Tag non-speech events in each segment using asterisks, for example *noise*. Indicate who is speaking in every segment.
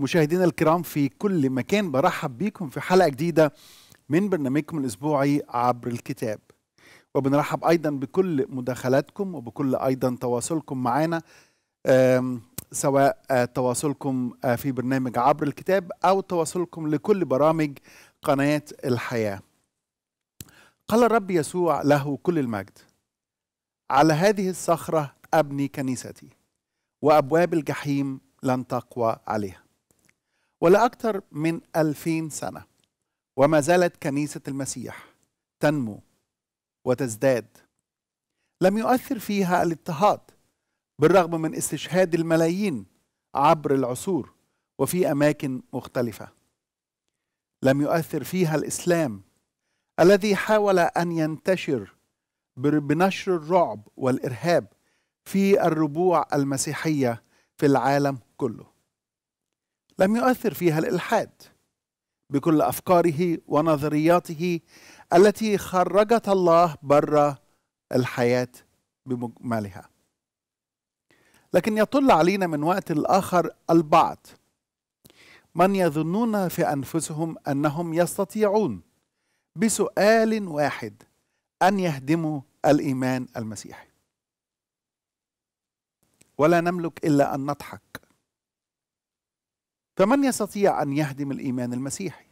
Speaker 1: مشاهدينا الكرام في كل مكان برحب بيكم في حلقة جديدة من برنامجكم الأسبوعي عبر الكتاب وبنرحب أيضا بكل مداخلاتكم وبكل أيضا تواصلكم معنا سواء آه، تواصلكم آه، في برنامج عبر الكتاب أو تواصلكم لكل برامج قناة الحياة قال الرب يسوع له كل المجد على هذه الصخرة أبني كنيستي وأبواب الجحيم لن تقوى عليها ولأكثر من ألفين سنة وما زالت كنيسة المسيح تنمو وتزداد لم يؤثر فيها الاضطهاد بالرغم من استشهاد الملايين عبر العصور وفي أماكن مختلفة لم يؤثر فيها الإسلام الذي حاول أن ينتشر بنشر الرعب والإرهاب في الربوع المسيحية في العالم كله لم يؤثر فيها الالحاد بكل افكاره ونظرياته التي خرجت الله برا الحياه بمجملها لكن يطل علينا من وقت لاخر البعض من يظنون في انفسهم انهم يستطيعون بسؤال واحد ان يهدموا الايمان المسيحي ولا نملك الا ان نضحك فمن يستطيع ان يهدم الايمان المسيحي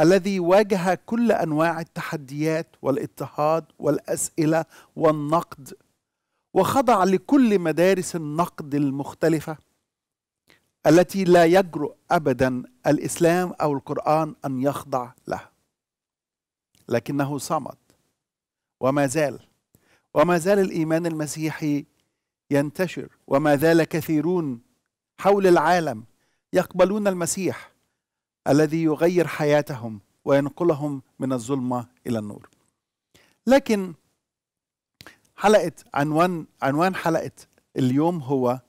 Speaker 1: الذي واجه كل انواع التحديات والاضطهاد والاسئله والنقد وخضع لكل مدارس النقد المختلفه التي لا يجرؤ ابدا الاسلام او القران ان يخضع لها لكنه صمد وما زال وما زال الايمان المسيحي ينتشر وما زال كثيرون حول العالم يقبلون المسيح الذي يغير حياتهم وينقلهم من الظلمه الى النور لكن حلقه عنوان عنوان حلقه اليوم هو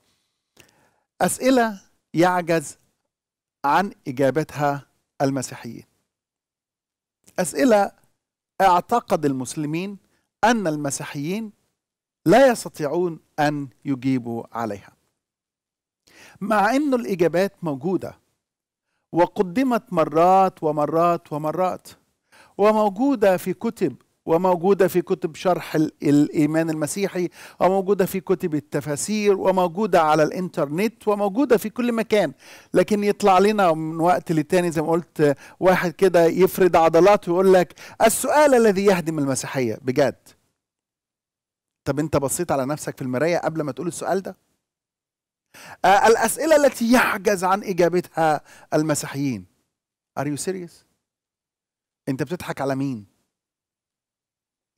Speaker 1: اسئله يعجز عن اجابتها المسيحيين اسئله اعتقد المسلمين ان المسيحيين لا يستطيعون ان يجيبوا عليها مع انه الاجابات موجوده وقدمت مرات ومرات ومرات وموجوده في كتب وموجوده في كتب شرح الايمان المسيحي وموجوده في كتب التفاسير وموجوده على الانترنت وموجوده في كل مكان لكن يطلع لنا من وقت للتاني زي ما قلت واحد كده يفرد عضلاته ويقول لك السؤال الذي يهدم المسيحيه بجد طب انت بصيت على نفسك في المرايه قبل ما تقول السؤال ده آه، الأسئلة التي يعجز عن إجابتها المسيحيين Are you serious؟ أنت بتضحك على مين؟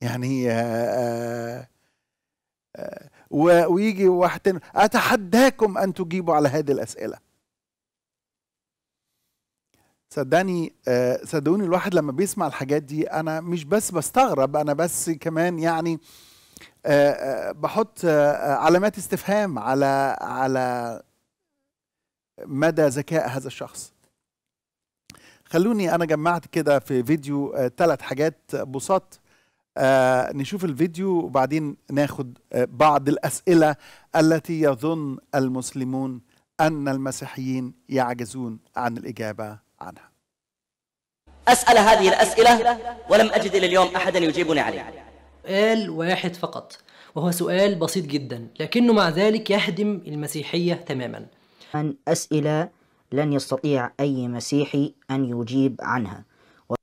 Speaker 1: يعني آه، آه، ويجي واحد أتحداكم أن تجيبوا على هذه الأسئلة صدقني صدقوني الواحد لما بيسمع الحاجات دي أنا مش بس بستغرب أنا بس كمان يعني آآ آه، آه، بحط آه، علامات استفهام على على مدى ذكاء هذا الشخص خلوني انا جمعت كده في فيديو ثلاث حاجات بساط نشوف الفيديو وبعدين ناخد بعض الاسئله التي يظن المسلمون ان المسيحيين يعجزون عن الاجابه عنها اسال هذه الاسئله
Speaker 2: ولم اجد الى اليوم احدا يجيبني عليها
Speaker 1: سؤال واحد فقط
Speaker 3: وهو سؤال بسيط جدا لكنه مع ذلك يهدم المسيحية تماما عن أسئلة لن يستطيع أي مسيحي أن يجيب عنها و...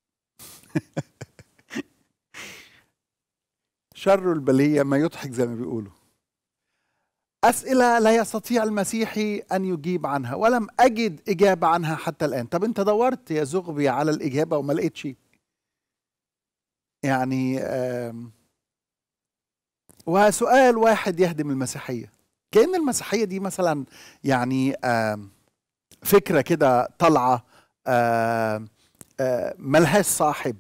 Speaker 3: *laughs*
Speaker 1: شر البلية ما يضحك زي ما بيقولوا أسئلة لا يستطيع المسيحي أن يجيب عنها ولم أجد إجابة عنها حتى الآن طب أنت دورت يا زغبي على الإجابة وما لقيتش يعني آم وسؤال واحد يهدم المسيحية كأن المسيحية دي مثلا يعني فكرة كده طالعة ملهاش صاحب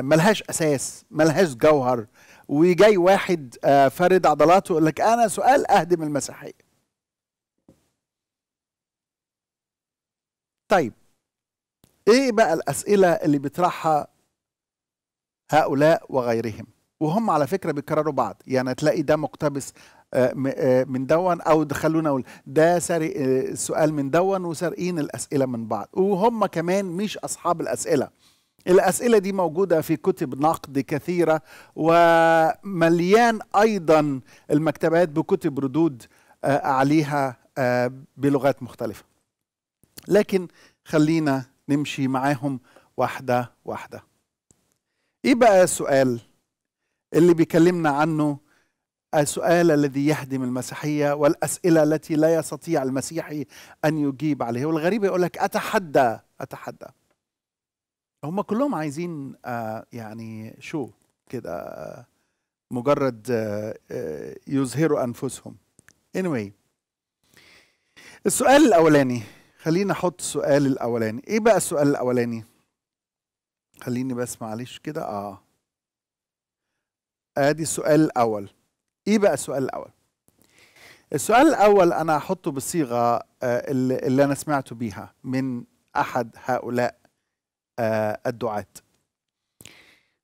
Speaker 1: ملهاش أساس ملهاش جوهر وجاي واحد فرد عضلاته يقول لك أنا سؤال أهدم المسيحية طيب ايه بقى الاسئله اللي بيطرحها هؤلاء وغيرهم وهم على فكره بيكرروا بعض يعني تلاقي ده مقتبس آه، آه، من دون او خلونا ده سرق السؤال آه، من دون وسارقين الاسئله من بعض وهم كمان مش اصحاب الاسئله الاسئله دي موجوده في كتب نقد كثيره ومليان ايضا المكتبات بكتب ردود عليها بلغات مختلفه لكن خلينا نمشي معاهم واحده واحده ايه بقى السؤال اللي بيكلمنا عنه السؤال الذي يهدم المسيحيه والاسئله التي لا يستطيع المسيحي ان يجيب عليها والغريب يقول لك اتحدى اتحدى هم كلهم عايزين آه، يعني شو كده آه، مجرد آه، يظهروا انفسهم anyway السؤال الاولاني خلينا احط السؤال الاولاني ايه بقى السؤال الاولاني خليني بس معلش كده اه ادي السؤال الاول ايه بقى السؤال الاول السؤال الاول انا هحطه بالصيغه آه، اللي, اللي انا سمعته بيها من احد هؤلاء آه، الدعاة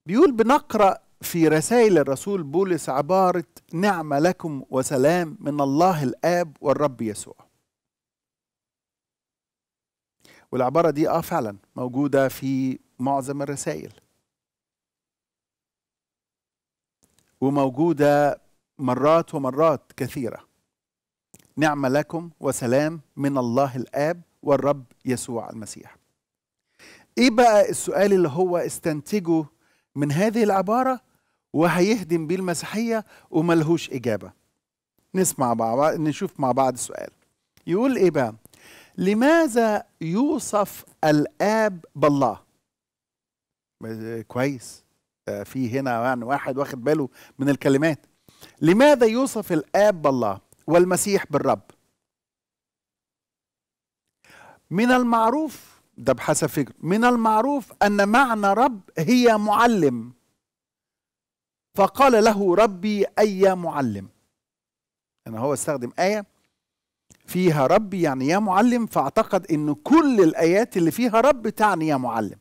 Speaker 1: بيقول بنقرأ في رسائل الرسول بولس عبارة نعمة لكم وسلام من الله الآب والرب يسوع والعبارة دي آه فعلا موجودة في معظم الرسائل وموجودة مرات ومرات كثيرة نعمة لكم وسلام من الله الآب والرب يسوع المسيح ايه بقى السؤال اللي هو استنتجه من هذه العبارة وهيهدم بيه المسيحية وملهوش إجابة نسمع مع بعض نشوف مع بعض السؤال يقول ايه بقى لماذا يوصف الآب بالله كويس آه، في هنا يعني واحد واخد باله من الكلمات لماذا يوصف الآب بالله والمسيح بالرب من المعروف ده بحسب فكر من المعروف أن معنى رب هي معلم فقال له ربي أي معلم أنا يعني هو استخدم آية فيها ربي يعني يا معلم فأعتقد أن كل الآيات اللي فيها رب تعني يا معلم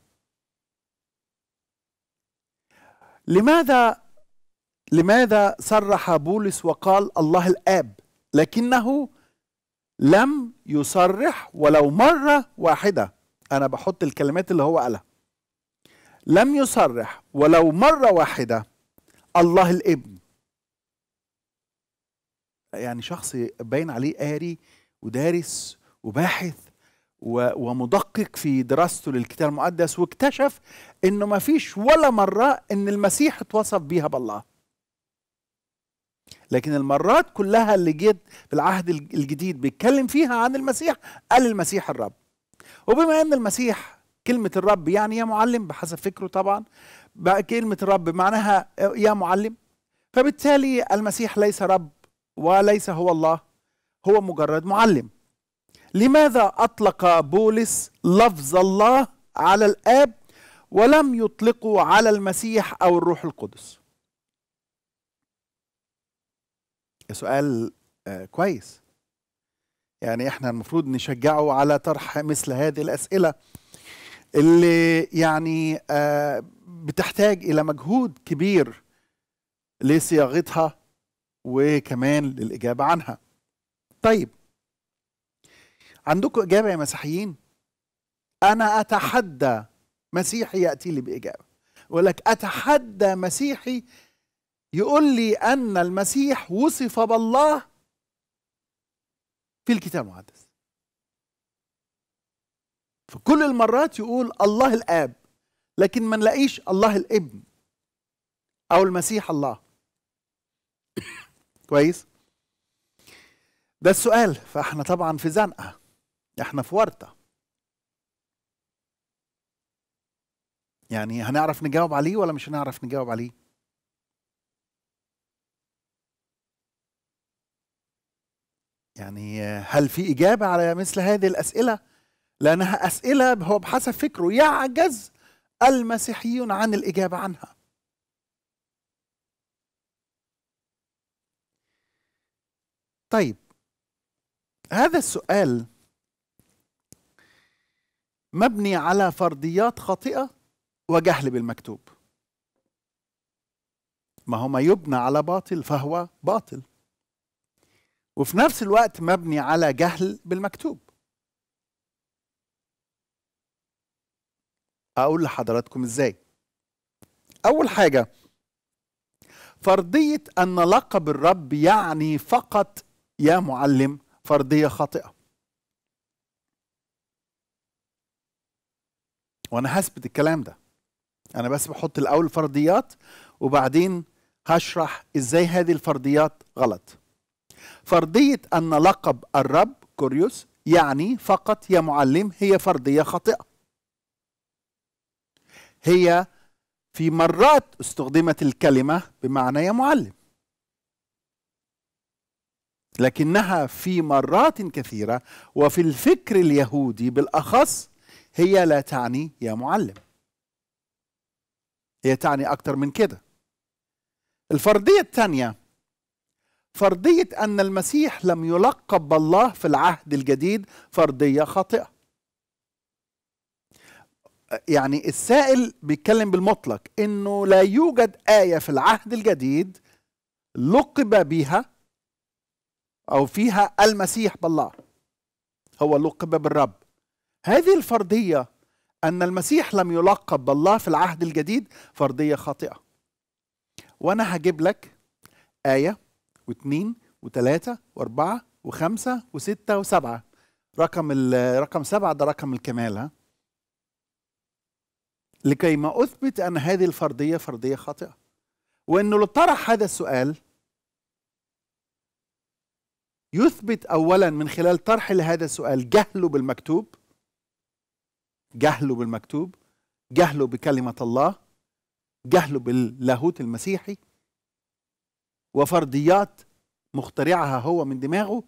Speaker 1: لماذا لماذا صرح بولس وقال الله الآب لكنه لم يصرح ولو مرة واحدة أنا بحط الكلمات اللي هو قالها لم يصرح ولو مرة واحدة الله الابن يعني شخص باين عليه قاري ودارس وباحث ومدقق في دراسته للكتاب المقدس واكتشف انه ما فيش ولا مره ان المسيح اتوصف بيها بالله لكن المرات كلها اللي جيت في العهد الجديد بيتكلم فيها عن المسيح قال المسيح الرب وبما ان المسيح كلمة الرب يعني يا معلم بحسب فكره طبعا بقى كلمة الرب معناها يا معلم فبالتالي المسيح ليس رب وليس هو الله هو مجرد معلم لماذا أطلق بولس لفظ الله على الآب ولم يطلقوا على المسيح أو الروح القدس سؤال آه، كويس يعني احنا المفروض نشجعه على طرح مثل هذه الأسئلة اللي يعني آه، بتحتاج إلى مجهود كبير لصياغتها وكمان للإجابة عنها طيب عندكم إجابة يا مسيحيين أنا أتحدى مسيحي يأتي لي بإجابة يقول لك أتحدى مسيحي يقول لي أن المسيح وصف بالله في الكتاب المقدس في كل المرات يقول الله الآب لكن ما نلاقيش الله الابن أو المسيح الله *coughs* كويس ده السؤال فاحنا طبعا في زنقة احنا في ورطة يعني هنعرف نجاوب عليه ولا مش هنعرف نجاوب عليه يعني هل في إجابة على مثل هذه الأسئلة لأنها أسئلة هو بحسب فكره يعجز المسيحيون عن الإجابة عنها طيب هذا السؤال مبني على فرضيات خاطئه وجهل بالمكتوب ما هو ما يبنى على باطل فهو باطل وفي نفس الوقت مبني على جهل بالمكتوب اقول لحضراتكم ازاي اول حاجه فرضيه ان لقب الرب يعني فقط يا معلم فرضيه خاطئه وانا هثبت الكلام ده انا بس بحط الاول فرضيات وبعدين هشرح ازاي هذه الفرضيات غلط فرضيه ان لقب الرب كوريوس يعني فقط يا معلم هي فرضيه خاطئه هي في مرات استخدمت الكلمه بمعنى يا معلم لكنها في مرات كثيره وفي الفكر اليهودي بالاخص هي لا تعني يا معلم هي تعني أكثر من كده الفرضية الثانية فرضية أن المسيح لم يلقب بالله في العهد الجديد فرضية خاطئة يعني السائل بيتكلم بالمطلق انه لا يوجد آية في العهد الجديد لقب بها او فيها المسيح بالله هو لقب بالرب هذه الفرضية أن المسيح لم يلقب بالله في العهد الجديد فرضية خاطئة وأنا هجيب لك آية واثنين وثلاثة وأربعة وخمسة وستة وسبعة رقم رقم سبعة ده رقم الكمال ها لكي ما أثبت أن هذه الفرضية فرضية خاطئة وأنه اللي طرح هذا السؤال يثبت أولا من خلال طرح لهذا السؤال جهله بالمكتوب جهله بالمكتوب جهله بكلمة الله جهله باللاهوت المسيحي وفرضيات مخترعها هو من دماغه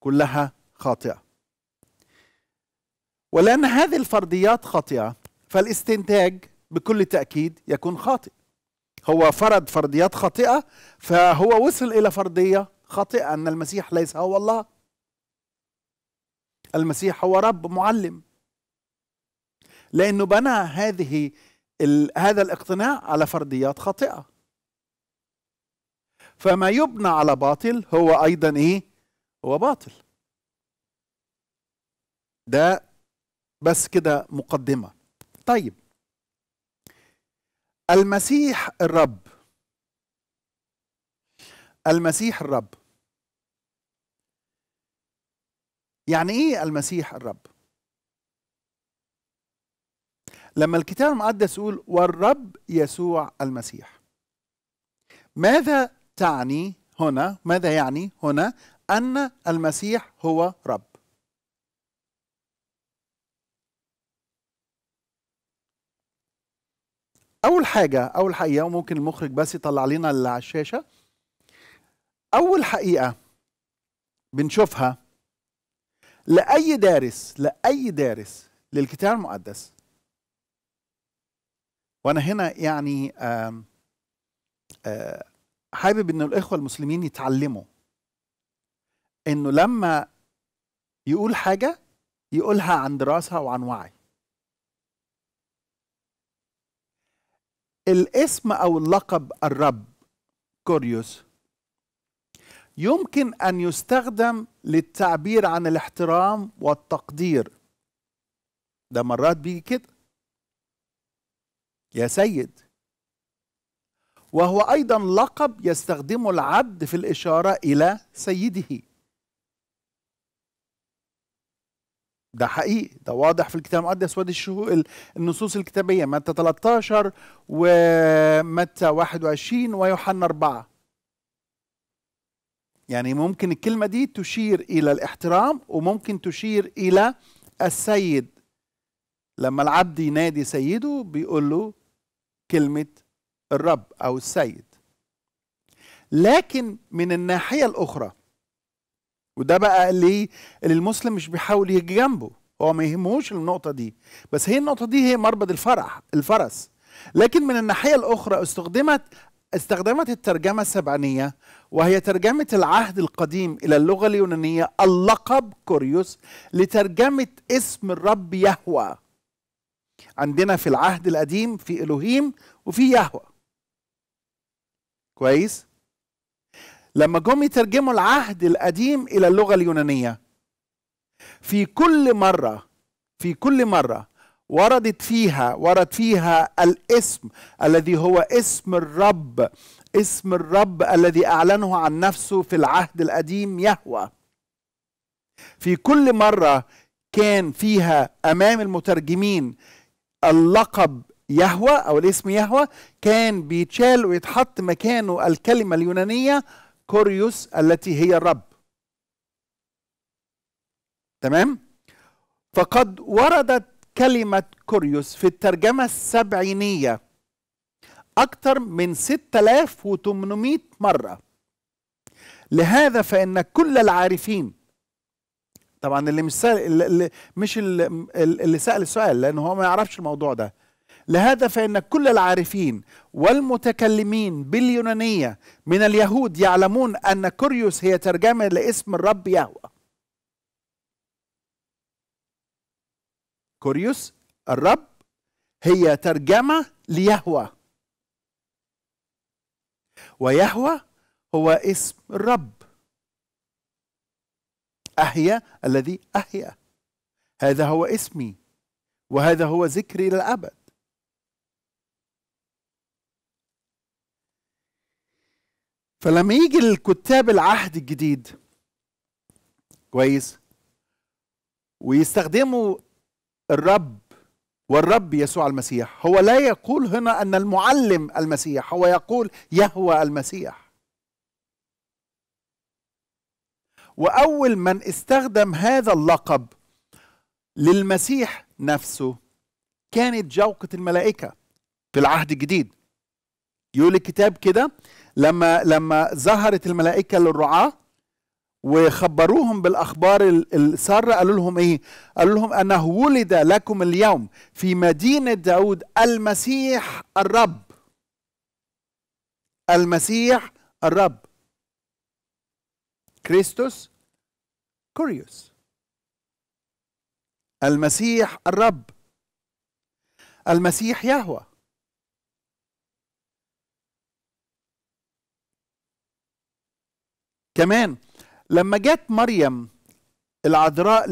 Speaker 1: كلها خاطئة ولأن هذه الفرضيات خاطئة فالاستنتاج بكل تأكيد يكون خاطئ هو فرض فرضيات خاطئة فهو وصل إلى فرضية خاطئة أن المسيح ليس هو الله المسيح هو رب معلم لأنه بنى هذه هذا الاقتناع على فرديات خاطئة فما يبنى على باطل هو أيضا إيه هو باطل ده بس كده مقدمة طيب المسيح الرب المسيح الرب يعني ايه المسيح الرب لما الكتاب المقدس يقول والرب يسوع المسيح ماذا تعني هنا ماذا يعني هنا أن المسيح هو رب أول حاجة أول حقيقة وممكن المخرج بس يطلع لنا اللي على الشاشة أول حقيقة بنشوفها لأي دارس لأي دارس للكتاب المقدس وانا هنا يعني آه، حابب ان الاخوه المسلمين يتعلموا انه لما يقول حاجه يقولها عن دراسه وعن وعي الاسم او اللقب الرب كوريوس يمكن ان يستخدم للتعبير عن الاحترام والتقدير ده مرات بيجي كده يا سيد وهو ايضا لقب يستخدمه العبد في الاشاره الى سيده ده حقيقي ده واضح في الكتاب المقدس وادي الشهو النصوص الكتابيه متى 13 ومتى 21 ويوحنا 4 يعني ممكن الكلمه دي تشير الى الاحترام وممكن تشير الى السيد لما العبد ينادي سيده بيقول له كلمة الرب أو السيد لكن من الناحية الأخرى وده بقى اللي المسلم مش بيحاول يجي جنبه هو ما يهموش النقطة دي بس هي النقطة دي هي مربد الفرح الفرس لكن من الناحية الأخرى استخدمت استخدمت الترجمة السبعينية وهي ترجمة العهد القديم إلى اللغة اليونانية اللقب كوريوس لترجمة اسم الرب يهوى عندنا في العهد القديم في الوهيم وفي يهوه كويس لما جم يترجموا العهد القديم الى اللغه اليونانيه في كل مره في كل مره وردت فيها ورد فيها الاسم الذي هو اسم الرب اسم الرب الذي اعلنه عن نفسه في العهد القديم يهوى في كل مره كان فيها امام المترجمين اللقب يهوى او الاسم يهوى كان بيتشال ويتحط مكانه الكلمه اليونانيه كوريوس التي هي الرب تمام فقد وردت كلمه كوريوس في الترجمه السبعينيه اكثر من 6800 مره لهذا فان كل العارفين طبعا اللي مش سأل اللي مش اللي, اللي سأل السؤال لأنه هو ما يعرفش الموضوع ده لهذا فإن كل العارفين والمتكلمين باليونانية من اليهود يعلمون أن كوريوس هي ترجمة لاسم الرب يهوى كوريوس الرب هي ترجمة ليهوى ويهوى هو اسم الرب أحيا الذي أحيا هذا هو اسمي وهذا هو ذكري إلى الأبد فلما يجي الكتاب العهد الجديد كويس ويستخدموا الرب والرب يسوع المسيح هو لا يقول هنا ان المعلم المسيح هو يقول يهوى المسيح واول من استخدم هذا اللقب للمسيح نفسه كانت جوقه الملائكه في العهد الجديد يقول الكتاب كده لما لما ظهرت الملائكه للرعاه وخبروهم بالاخبار الساره قالوا لهم ايه؟ قالوا لهم انه ولد لكم اليوم في مدينه داود المسيح الرب. المسيح الرب. كريستوس كوريوس المسيح الرب المسيح يهوى كمان لما جت مريم العذراء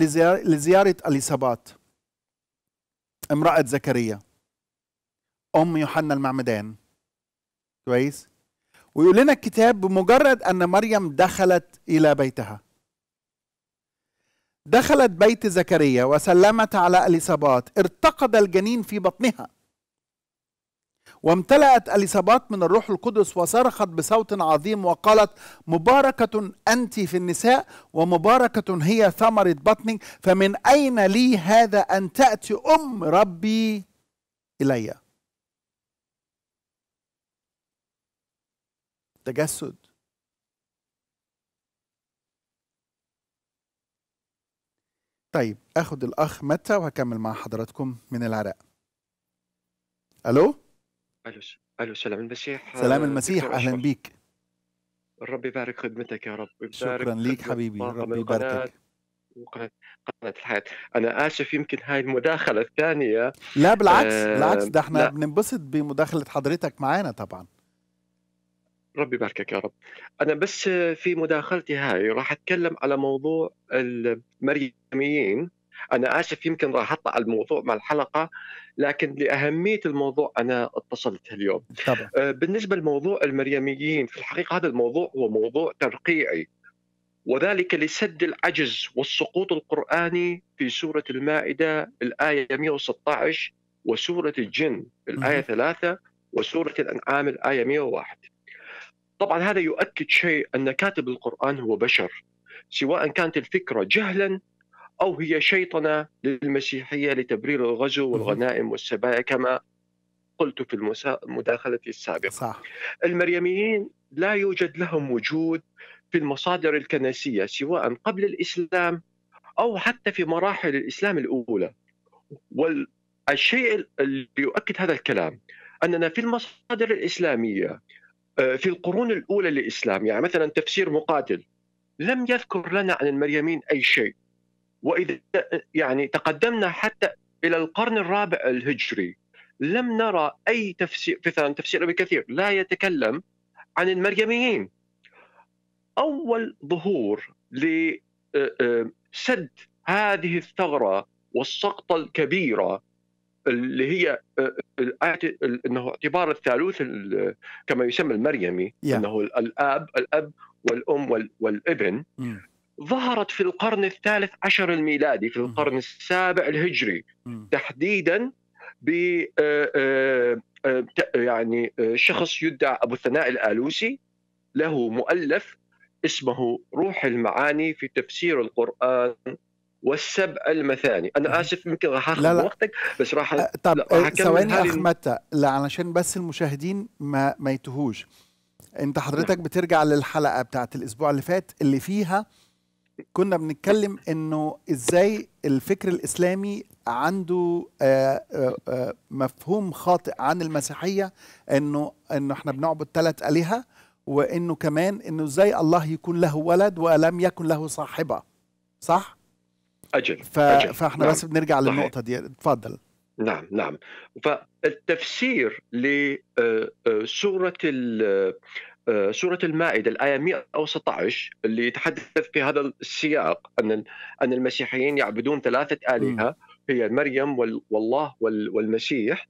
Speaker 1: لزيارة أليصابات امرأة زكريا أم يوحنا المعمدان كويس ويقول لنا الكتاب بمجرد أن مريم دخلت إلى بيتها دخلت بيت زكريا وسلمت على اليصابات ارتقد الجنين في بطنها وامتلأت اليصابات من الروح القدس وصرخت بصوت عظيم وقالت مباركة أنت في النساء ومباركة هي ثمرة بطني فمن أين لي هذا أن تأتي أم ربي إليّ تجسد طيب اخد الاخ متى وهكمل مع حضراتكم من العراق الو
Speaker 2: الو الو سلام المسيح سلام آه، المسيح اهلا بيك الرب يبارك خدمتك يا رب يبارك شكرا ليك حبيبي
Speaker 1: رب يباركك
Speaker 2: قناة الحياة أنا آسف يمكن هاي المداخلة الثانية لا بالعكس آه بالعكس ده احنا
Speaker 1: بننبسط بمداخلة حضرتك معانا طبعا
Speaker 2: ربي يباركك يا رب انا بس في مداخلتي هاي راح اتكلم على موضوع المريميين انا اسف يمكن راح اطلع الموضوع مع الحلقه لكن لاهميه الموضوع انا اتصلت اليوم طبعا. آه، بالنسبه لموضوع المريميين في الحقيقه هذا الموضوع هو موضوع ترقيعي وذلك لسد العجز والسقوط القراني في سوره المائده الايه 116 وسوره الجن الايه 3 وسوره الانعام الايه 101 طبعا هذا يؤكد شيء أن كاتب القرآن هو بشر سواء كانت الفكرة جهلا أو هي شيطنة للمسيحية لتبرير الغزو والغنائم والسبايا كما قلت في مداخلتي المداخلة السابقة صح. المريميين لا يوجد لهم وجود في المصادر الكنسية سواء قبل الإسلام أو حتى في مراحل الإسلام الأولى والشيء اللي يؤكد هذا الكلام أننا في المصادر الإسلامية آه، في القرون الاولى للاسلام يعني مثلا تفسير مقاتل لم يذكر لنا عن المريمين اي شيء واذا يعني تقدمنا حتى الى القرن الرابع الهجري لم نرى اي تفسير مثلا تفسير ابي كثير لا يتكلم عن المريميين اول ظهور لسد آه، آه، هذه الثغره والسقطه الكبيره اللي هي آه، آية انه اعتبار الثالوث كما يسمى المريمي yeah. انه الاب الاب والام والابن ظهرت في القرن الثالث عشر الميلادي في القرن السابع الهجري تحديدا ب آه، آه، يعني شخص يدعى ابو الثناء الالوسي له مؤلف اسمه روح المعاني في تفسير القران والسبع المثاني انا اسف يمكن راح اخذ لا لا. وقتك بس راح أه، طب ثواني اخ
Speaker 1: متى لا علشان بس المشاهدين ما ما يتهوش انت حضرتك نعم. بترجع للحلقه بتاعت الاسبوع اللي فات اللي فيها كنا بنتكلم انه ازاي الفكر الاسلامي عنده آه، آه، مفهوم خاطئ عن المسيحيه انه انه احنا بنعبد ثلاث الهه وانه كمان انه ازاي الله يكون له ولد ولم يكن له صاحبه صح
Speaker 2: اجل, ف... أجل. فاحنا نعم. بس
Speaker 1: بنرجع صحيح. للنقطه دي اتفضل
Speaker 2: نعم نعم فالتفسير لسوره آه، آه، آه، سورة المائدة الآية 116 اللي يتحدث في هذا السياق أن أن المسيحيين يعبدون ثلاثة آلهة هي مريم والله والمسيح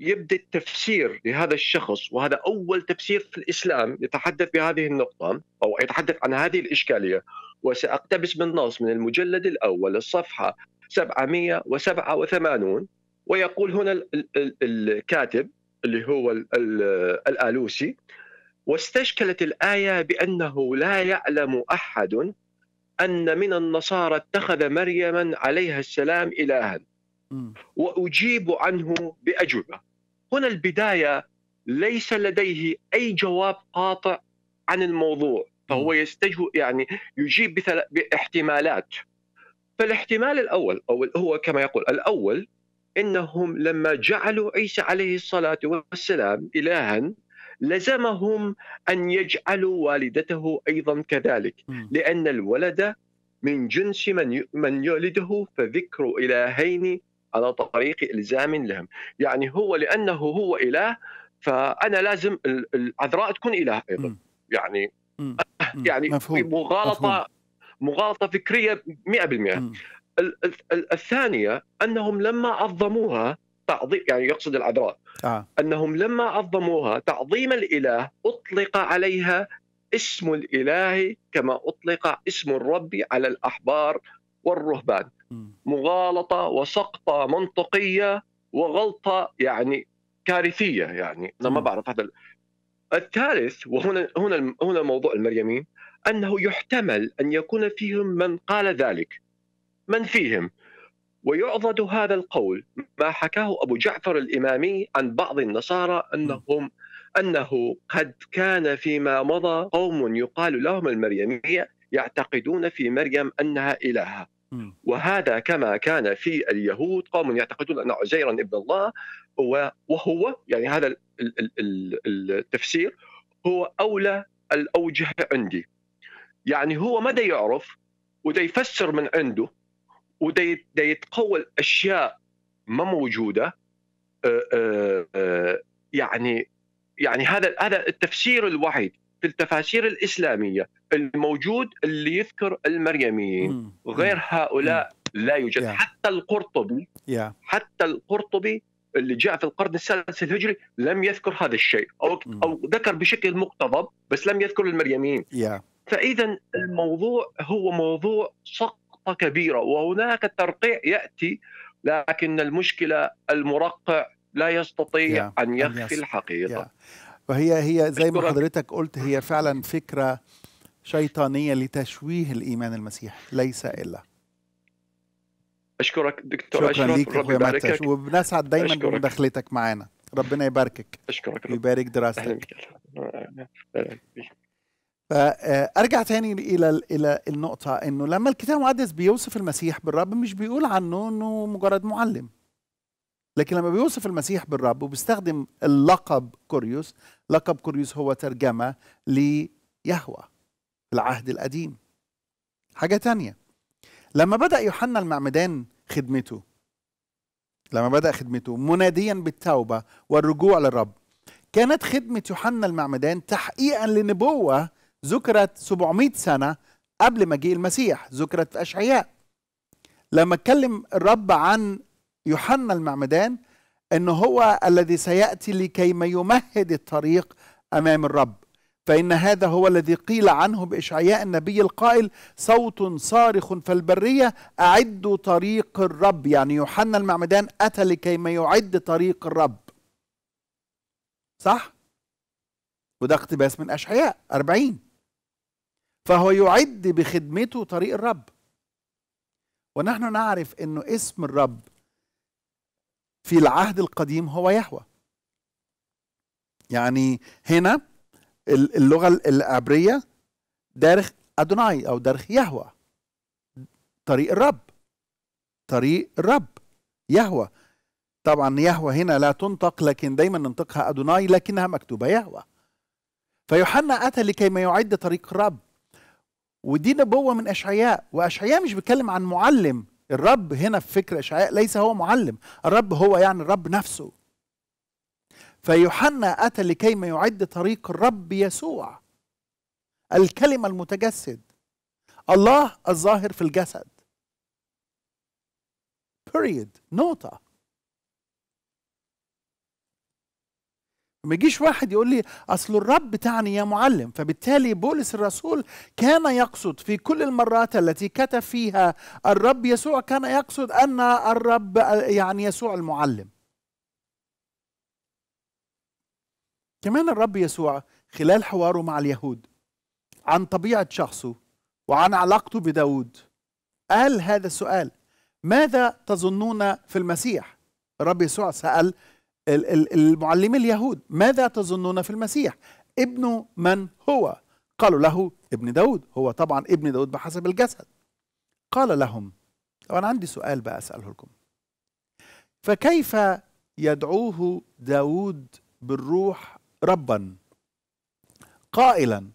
Speaker 2: يبدأ التفسير لهذا الشخص وهذا أول تفسير في الإسلام يتحدث بهذه النقطة أو يتحدث عن هذه الإشكالية وسأقتبس بالنص من المجلد الأول الصفحة 787 ويقول هنا الكاتب اللي هو الآلوسي واستشكلت الآية بأنه لا يعلم أحد أن من النصارى اتخذ مريما عليها السلام إلها وأجيب عنه بأجوبة هنا البداية ليس لديه أي جواب قاطع عن الموضوع فهو يستجه يعني يجيب باحتمالات فالاحتمال الاول او هو كما يقول الاول انهم لما جعلوا عيسى عليه الصلاه والسلام الها لزمهم ان يجعلوا والدته ايضا كذلك لان الولد من جنس من من يولده فذكر الهين على طريق الزام لهم يعني هو لانه هو اله فانا لازم العذراء تكون اله ايضا يعني يعني مفهوم. مغالطه مفهوم. مغالطه فكريه 100% الثانيه انهم لما عظموها تعظيم يعني يقصد العذراء آه. انهم لما عظموها تعظيم الاله اطلق عليها اسم الاله كما اطلق اسم الرب على الاحبار والرهبان م. مغالطه وسقطه منطقيه وغلطه يعني كارثيه يعني انا ما بعرف هذا الثالث وهنا هنا هنا موضوع المريمين انه يحتمل ان يكون فيهم من قال ذلك من فيهم ويعضد هذا القول ما حكاه ابو جعفر الامامي عن بعض النصارى انهم انه قد كان فيما مضى قوم يقال لهم المريميه يعتقدون في مريم انها الهه وهذا كما كان في اليهود قوم يعتقدون أن عزيرا ابن الله وهو يعني هذا التفسير هو أولى الأوجه عندي يعني هو مدى يعرف وده يفسر من عنده وده يتقول أشياء ما موجودة آه، آه، آه، يعني يعني هذا هذا التفسير الوحيد في التفاسير الإسلامية الموجود اللي يذكر المريميين غير هؤلاء لا يوجد yeah. حتى القرطبي yeah. حتى القرطبي اللي جاء في القرن السادس الهجري لم يذكر هذا الشيء او mm. او ذكر بشكل مقتضب بس لم يذكر المريميين yeah. فاذا الموضوع هو موضوع سقطه كبيره وهناك ترقيع ياتي لكن المشكله المرقع لا يستطيع yeah. ان يخفي الحقيقه yeah.
Speaker 1: فهي هي زي ما حضرتك قلت هي فعلا فكره شيطانيه لتشويه الايمان المسيحي ليس الا
Speaker 2: اشكرك دكتور شكرا اشرف ليك ربي يباركك وبنسعد دايما
Speaker 1: بمداخلتك معانا ربنا يباركك اشكرك يبارك دراستك فارجع آه، تاني الى الى النقطه انه لما الكتاب المقدس بيوصف المسيح بالرب مش بيقول عنه انه مجرد معلم لكن لما بيوصف المسيح بالرب وبيستخدم اللقب كوريوس لقب كوريوس هو ترجمة ليهوى العهد القديم حاجة تانية لما بدأ يوحنا المعمدان خدمته لما بدأ خدمته مناديا بالتوبة والرجوع للرب كانت خدمة يوحنا المعمدان تحقيقا لنبوة ذكرت 700 سنة قبل مجيء المسيح ذكرت في أشعياء لما اتكلم الرب عن يوحنا المعمدان ان هو الذي سياتي لكي ما يمهد الطريق امام الرب فان هذا هو الذي قيل عنه باشعياء النبي القائل صوت صارخ في البريه اعدوا طريق الرب يعني يوحنا المعمدان اتى لكي ما يعد طريق الرب صح وده اقتباس من اشعياء 40 فهو يعد بخدمته طريق الرب ونحن نعرف انه اسم الرب في العهد القديم هو يهوى يعني هنا اللغة العبرية دارخ أدوناي أو دارخ يهوى طريق الرب طريق الرب يهوى طبعا يهوى هنا لا تنطق لكن دايما ننطقها أدوناي لكنها مكتوبة يهوى فيوحنا أتى لكي ما يعد طريق الرب ودي نبوة من أشعياء وأشعياء مش بيتكلم عن معلم الرب هنا في فكر إشعياء ليس هو معلم الرب هو يعني الرب نفسه فيوحنا أتى لكيما يعد طريق الرب يسوع الكلمة المتجسد الله الظاهر في الجسد period نقطة ما يجيش واحد يقول لي اصل الرب تعني يا معلم فبالتالي بولس الرسول كان يقصد في كل المرات التي كتب فيها الرب يسوع كان يقصد ان الرب يعني يسوع المعلم كمان الرب يسوع خلال حواره مع اليهود عن طبيعه شخصه وعن علاقته بداود قال هذا السؤال ماذا تظنون في المسيح الرب يسوع سال المعلمي اليهود ماذا تظنون في المسيح ابن من هو قالوا له ابن داود هو طبعا ابن داود بحسب الجسد قال لهم وانا أنا عندي سؤال بقى أسأله لكم فكيف يدعوه داود بالروح ربا قائلا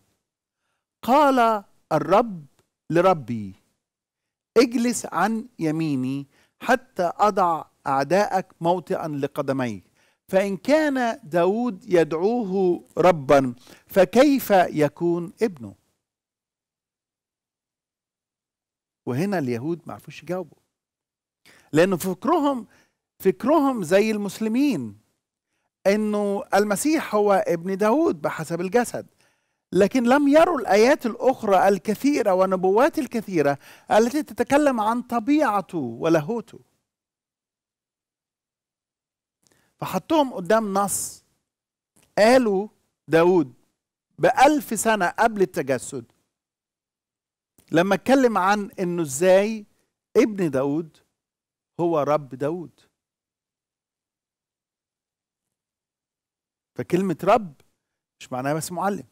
Speaker 1: قال الرب لربي اجلس عن يميني حتى أضع أعداءك موطئا لقدميك فإن كان داود يدعوه ربا فكيف يكون ابنه وهنا اليهود ما عرفوش يجاوبوا لأن فكرهم فكرهم زي المسلمين أنه المسيح هو ابن داود بحسب الجسد لكن لم يروا الآيات الأخرى الكثيرة والنبوات الكثيرة التي تتكلم عن طبيعته ولاهوته فحطهم قدام نص قالوا داود بألف سنة قبل التجسد لما اتكلم عن انه ازاي ابن داود هو رب داود فكلمة رب مش معناها بس معلم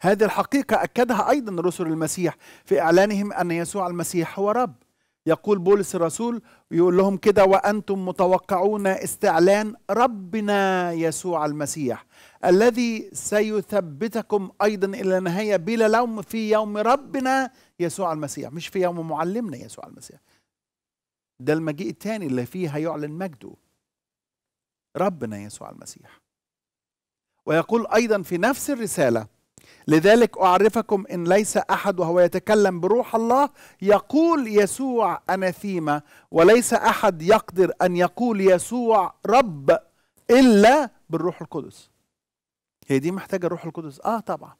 Speaker 1: هذه الحقيقة أكدها أيضا رسل المسيح في إعلانهم أن يسوع المسيح هو رب يقول بولس الرسول يقول لهم كده وأنتم متوقعون استعلان ربنا يسوع المسيح الذي سيثبتكم أيضا إلى النهايه بلا لوم في يوم ربنا يسوع المسيح مش في يوم معلمنا يسوع المسيح ده المجيء الثاني اللي فيه هيعلن مجده ربنا يسوع المسيح ويقول أيضا في نفس الرسالة لذلك أعرفكم إن ليس أحد وهو يتكلم بروح الله يقول يسوع أناثيما وليس أحد يقدر أن يقول يسوع رب إلا بالروح القدس هي دي محتاجة الروح القدس آه طبعا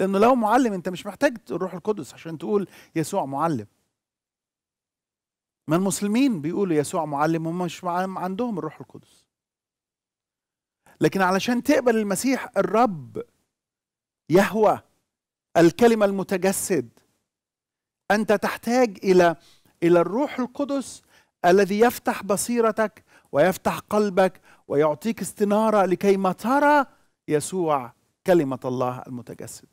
Speaker 1: لأنه لو معلم أنت مش محتاج الروح القدس عشان تقول يسوع معلم ما المسلمين بيقولوا يسوع معلم ومش مش عندهم الروح القدس لكن علشان تقبل المسيح الرب يهوى الكلمة المتجسد أنت تحتاج إلى إلى الروح القدس الذي يفتح بصيرتك ويفتح قلبك ويعطيك استنارة لكي ما ترى يسوع كلمة الله المتجسد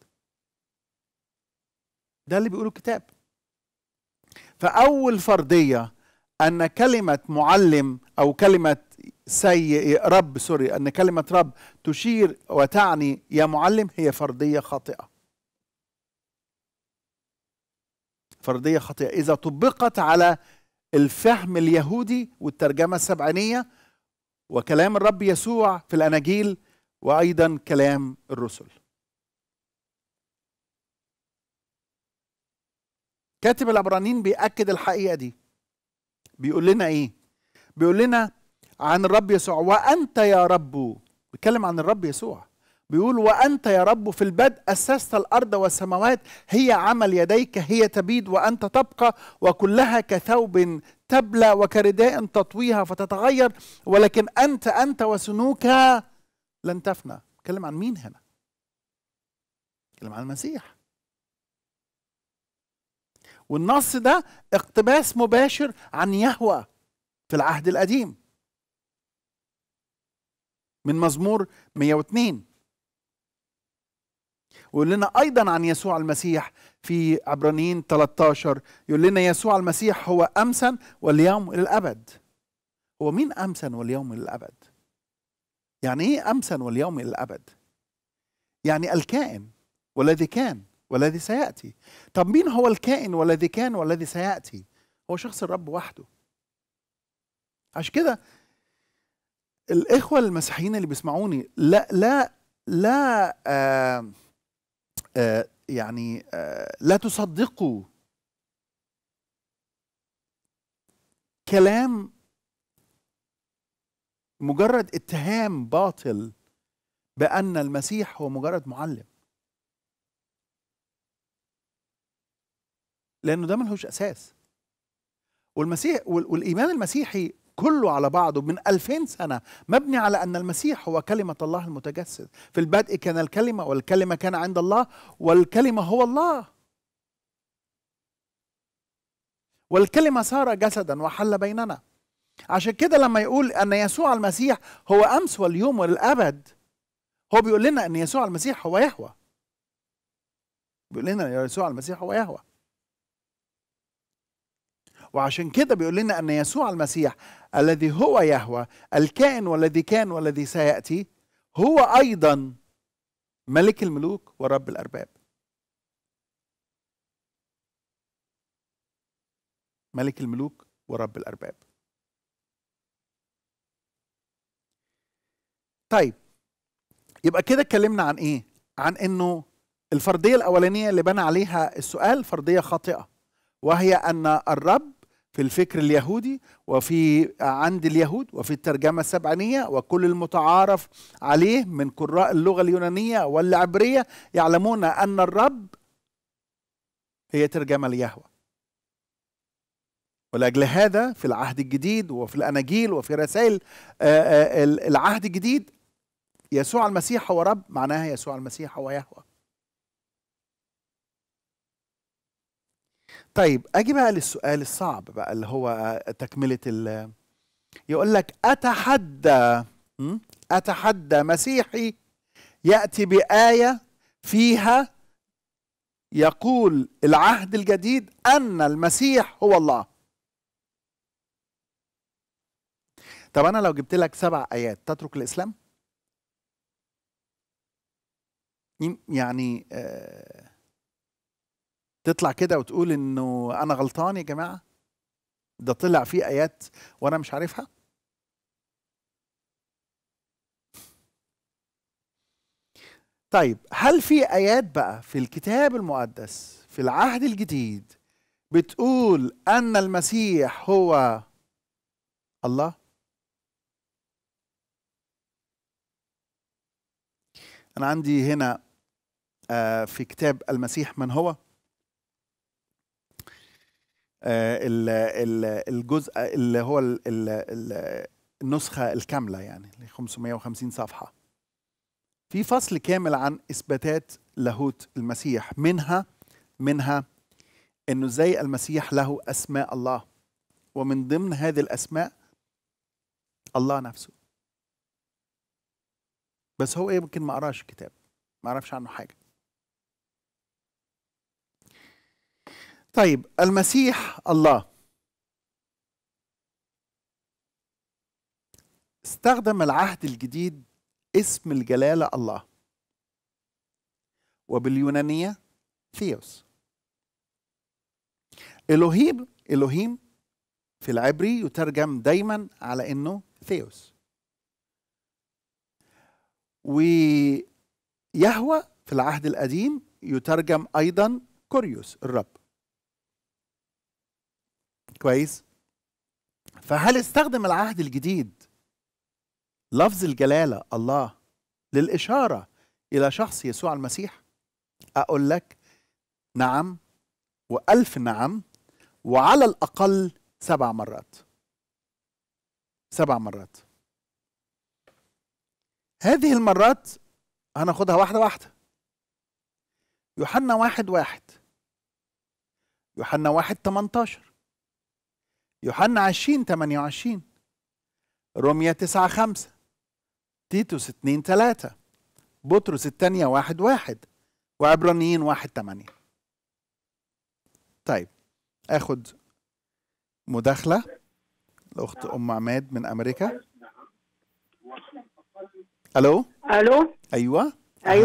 Speaker 1: ده اللي بيقوله الكتاب فأول فردية أن كلمة معلم أو كلمة سيء رب سوري أن كلمة رب تشير وتعني يا معلم هي فرضيه خاطئة فرضيه خاطئة إذا طبقت على الفهم اليهودي والترجمة السبعينية وكلام الرب يسوع في الأناجيل وأيضا كلام الرسل كاتب العبرانيين بيأكد الحقيقة دي بيقول لنا ايه بيقول لنا عن الرب يسوع وانت يا رب بيتكلم عن الرب يسوع بيقول وانت يا رب في البدء اسست الارض والسماوات هي عمل يديك هي تبيد وانت تبقى وكلها كثوب تبلى وكرداء تطويها فتتغير ولكن انت انت وسنوك لن تفنى بيتكلم عن مين هنا بيتكلم عن المسيح والنص ده اقتباس مباشر عن يهوى في العهد القديم من مزمور 102 ويقول لنا ايضا عن يسوع المسيح في عبرانيين 13 يقول لنا يسوع المسيح هو امسا واليوم الى الابد هو مين امسا واليوم الى الابد يعني ايه امسا واليوم الى الابد يعني الكائن والذي كان والذي سيأتي طب مين هو الكائن والذي كان والذي سيأتي هو شخص الرب وحده عشان كده الإخوة المسيحيين اللي بيسمعوني لا لا لا آآ آه، آآ آه، يعني آآ آه، لا تصدقوا كلام مجرد اتهام باطل بأن المسيح هو مجرد معلم لأنه ده ملهوش أساس والمسيح والإيمان المسيحي كله على بعضه من ألفين سنة مبني على أن المسيح هو كلمة الله المتجسد في البدء كان الكلمة والكلمة كان عند الله والكلمة هو الله والكلمة صار جسدا وحل بيننا عشان كده لما يقول أن يسوع المسيح هو أمس واليوم والأبد هو بيقول لنا أن يسوع المسيح هو يهوى بيقول لنا يسوع المسيح هو يهوى وعشان كده بيقول لنا أن يسوع المسيح الذي هو يهوى الكائن والذي كان والذي سيأتي هو أيضا ملك الملوك ورب الأرباب ملك الملوك ورب الأرباب طيب يبقى كده اتكلمنا عن ايه عن انه الفرضيه الاولانيه اللي بنى عليها السؤال فرضيه خاطئه وهي ان الرب في الفكر اليهودي وفي عند اليهود وفي الترجمة السبعينية وكل المتعارف عليه من قراء اللغة اليونانية والعبرية يعلمون أن الرب هي ترجمة ليهوى ولأجل هذا في العهد الجديد وفي الأناجيل وفي رسائل آه، آه، العهد الجديد يسوع المسيح هو رب معناها يسوع المسيح هو يهوه طيب اجي بقى للسؤال الصعب بقى اللي هو تكمله ال يقول لك اتحدى اتحدى مسيحي ياتي بايه فيها يقول العهد الجديد ان المسيح هو الله طب انا لو جبت لك سبع ايات تترك الاسلام يعني آه تطلع كده وتقول انه انا غلطان يا جماعه ده طلع فيه ايات وانا مش عارفها طيب هل في ايات بقى في الكتاب المقدس في العهد الجديد بتقول ان المسيح هو الله انا عندي هنا آه، في كتاب المسيح من هو آه، الجزء اللي هو النسخه الكامله يعني 550 صفحه في فصل كامل عن اثباتات لاهوت المسيح منها منها انه زي المسيح له اسماء الله ومن ضمن هذه الاسماء الله نفسه بس هو إيه، يمكن ما قراش الكتاب ما عرفش عنه حاجه طيب المسيح الله استخدم العهد الجديد اسم الجلالة الله وباليونانية ثيوس إلهيم إلهيم في العبري يترجم دايما على إنه ثيوس ويهوى في العهد القديم يترجم أيضا كوريوس الرب كويس فهل استخدم العهد الجديد لفظ الجلاله الله للاشاره الى شخص يسوع المسيح اقول لك نعم والف نعم وعلى الاقل سبع مرات سبع مرات هذه المرات هناخدها واحده واحده يوحنا واحد واحد يوحنا واحد 18 يوحنا 20 28 روميا 9 5 تيتوس 2 3 بطرس الثانية 1 1 وعبرانيين 1 8 طيب اخد مداخلة الأخت أم عماد من أمريكا ألو ألو أيوه ايوه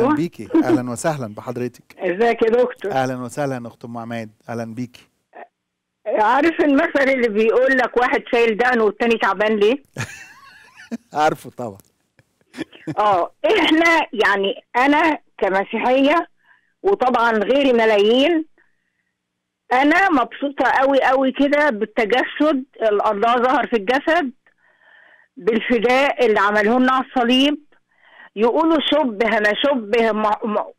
Speaker 1: اهلا بيكي اهلا وسهلا بحضرتك ازيك يا دكتور اهلا وسهلا اخت ام عماد اهلا بيكي
Speaker 3: عارف المثل اللي بيقول لك واحد شايل دقنه والتاني تعبان ليه؟ *laughs*
Speaker 1: عارفه طبعا
Speaker 3: *laughs* اه احنا يعني انا كمسيحيه وطبعا غيري ملايين انا مبسوطه قوي قوي كده بالتجسد الله ظهر في الجسد بالفداء اللي عمله لنا على الصليب يقولوا شبه انا شبه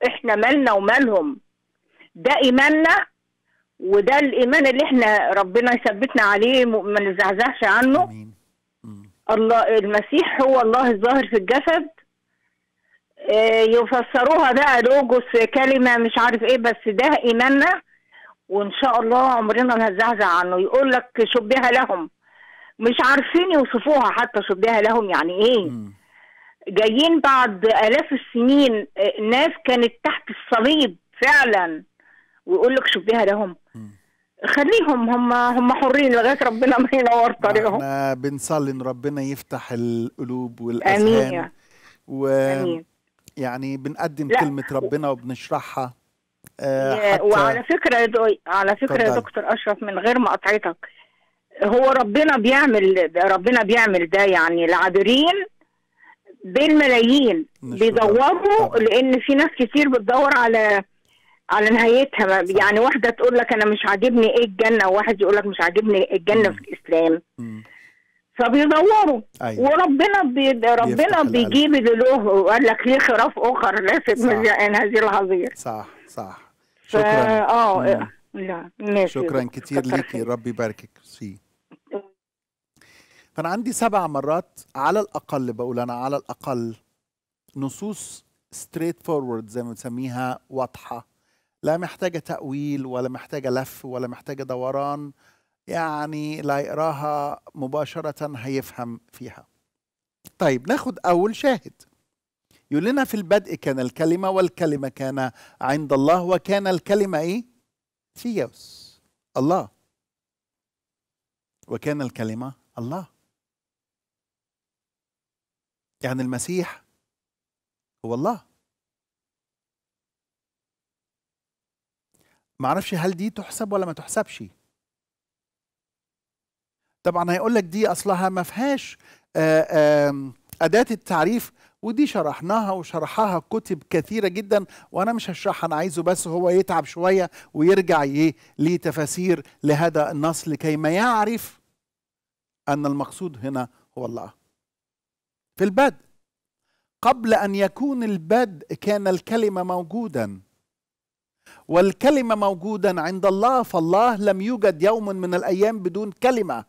Speaker 3: احنا مالنا ومالهم ده ايماننا وده الايمان اللي احنا ربنا يثبتنا عليه ما نزعزعش عنه الله المسيح هو الله الظاهر في الجسد آه، يفسروها بقى لوجوس كلمة مش عارف ايه بس ده ايماننا وان شاء الله عمرنا ما هنزعزع عنه يقول لك شبه لهم مش عارفين يوصفوها حتى شبه لهم يعني ايه جايين بعد الاف السنين آه، ناس كانت تحت الصليب فعلا ويقول لك شوف بيها لهم خليهم هم هم حرين لغايه ربنا
Speaker 1: ما ينور طريقهم احنا بنصلي ان ربنا يفتح القلوب والاذهان امين و يعني بنقدم لا. كلمه ربنا وبنشرحها آه حتى وعلى
Speaker 3: فكره يا دو... على فكره يا دكتور اشرف من غير ما قطعتك هو ربنا بيعمل ربنا بيعمل ده يعني العابرين بالملايين بيدوروا لان في ناس كتير بتدور على على نهايتها يعني واحده تقول لك انا مش عاجبني ايه الجنه وواحد يقول لك مش عاجبني الجنه في الاسلام فبيدوروا أيوة. وربنا بي... ربنا بيجيب له وقال لك ليه خراف اخر لافت من هذه الحظير
Speaker 1: صح صح شكرا ف... اه, آه، لا ماشي شكرا كتير ليكي ربي يباركك فيه فانا عندي سبع مرات على الاقل بقول انا على الاقل نصوص ستريت فورورد زي ما بنسميها واضحه لا محتاجة تأويل ولا محتاجة لف ولا محتاجة دوران يعني لا يقراها مباشرة هيفهم فيها طيب ناخد أول شاهد يقول لنا في البدء كان الكلمة والكلمة كان عند الله وكان الكلمة إيه؟ ثيوس الله وكان الكلمة الله يعني المسيح هو الله معرفش هل دي تحسب ولا ما تحسبش طبعا هيقول لك دي اصلها ما فيهاش آه، اداه التعريف ودي شرحناها وشرحها كتب كثيره جدا وانا مش هشرحها انا عايزه بس هو يتعب شويه ويرجع لتفاسير لهذا النص لكي ما يعرف ان المقصود هنا هو الله في البدء قبل ان يكون البدء كان الكلمه موجودا والكلمة موجودا عند الله فالله لم يوجد يوم من الأيام بدون كلمة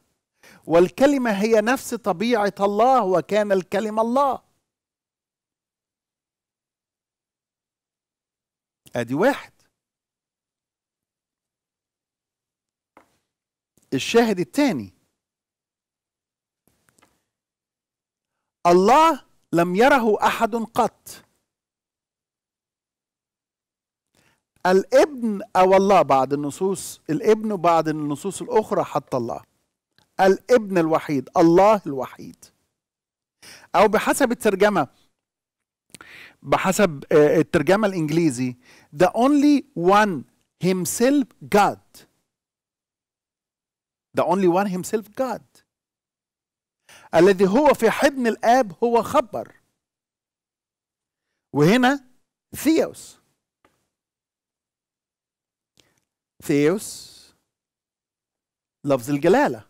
Speaker 1: والكلمة هي نفس طبيعة الله وكان الكلمة الله أدي واحد الشاهد الثاني الله لم يره أحد قط الابن او الله بعد النصوص الابن بعد النصوص الاخرى حتى الله الابن الوحيد الله الوحيد او بحسب الترجمه بحسب آه، الترجمه الانجليزي the only one himself God the only one himself God الذي هو في حضن الاب هو خبر وهنا ثيوس ثيوس لفظ الجلاله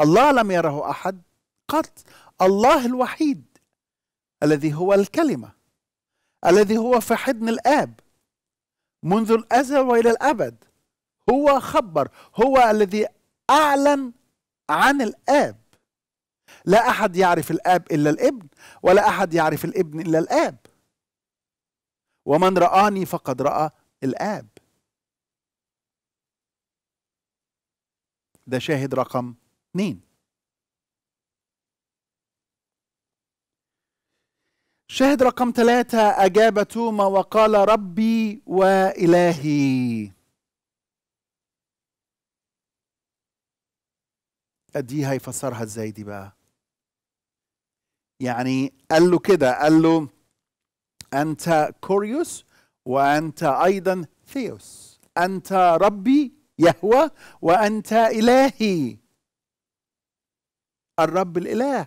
Speaker 1: الله لم يره احد قط الله الوحيد الذي هو الكلمه الذي هو في حضن الاب منذ الازل والى الابد هو خبر هو الذي اعلن عن الاب لا احد يعرف الاب الا الابن ولا احد يعرف الابن الا الاب ومن رآني فقد رأى الآب ده شاهد رقم اثنين شاهد رقم ثلاثة أجاب توما وقال ربي وإلهي أدي هيفسرها ازاي دي بقى يعني قال له كده قال له أنت كوريوس وأنت أيضا ثيوس أنت ربي يهوى وأنت إلهي الرب الإله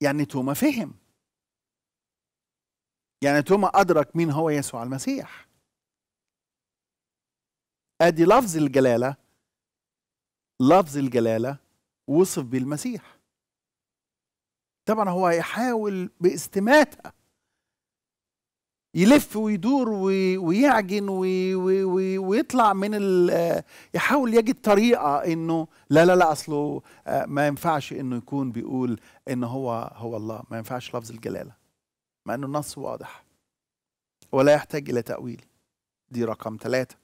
Speaker 1: يعني توما فهم يعني توما أدرك مين هو يسوع المسيح أدي لفظ الجلالة لفظ الجلالة وصف بالمسيح طبعا هو هيحاول باستماتة يلف ويدور ويعجن ويطلع من يحاول يجد طريقه انه لا لا لا اصله آه، ما ينفعش انه يكون بيقول ان هو هو الله ما ينفعش لفظ الجلاله مع انه النص واضح ولا يحتاج الى تاويل دي رقم ثلاثة